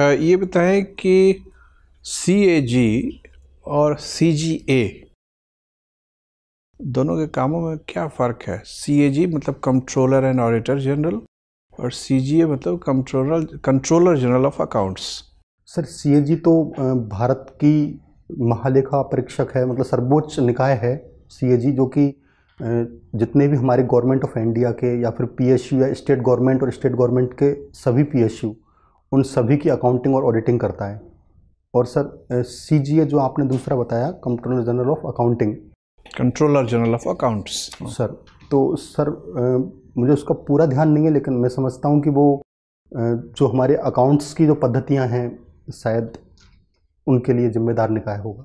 ये बताएं कि सी ए जी और सी जी ए दोनों के कामों में क्या फ़र्क है सी ए जी मतलब कंट्रोलर एंड ऑडिटर जनरल और सी जी ए मतलब controller controller general of accounts sir C A G तो भारत की महालेखा परीक्षक है मतलब सर्वोच्च निकाय है सी ए जी जो कि जितने भी हमारे गवर्नमेंट ऑफ इंडिया के या फिर पी एस यू या स्टेट गवर्नमेंट और स्टेट गवर्नमेंट के सभी पी एस यू उन सभी की अकाउंटिंग और ऑडिटिंग करता है और सर सी जी जो आपने दूसरा बताया controller general of accounting controller general of accounts sir तो सर मुझे उसका पूरा ध्यान नहीं है लेकिन मैं समझता हूँ कि वो जो हमारे अकाउंट्स की जो पद्धतियाँ हैं शायद उनके लिए जिम्मेदार निकाय होगा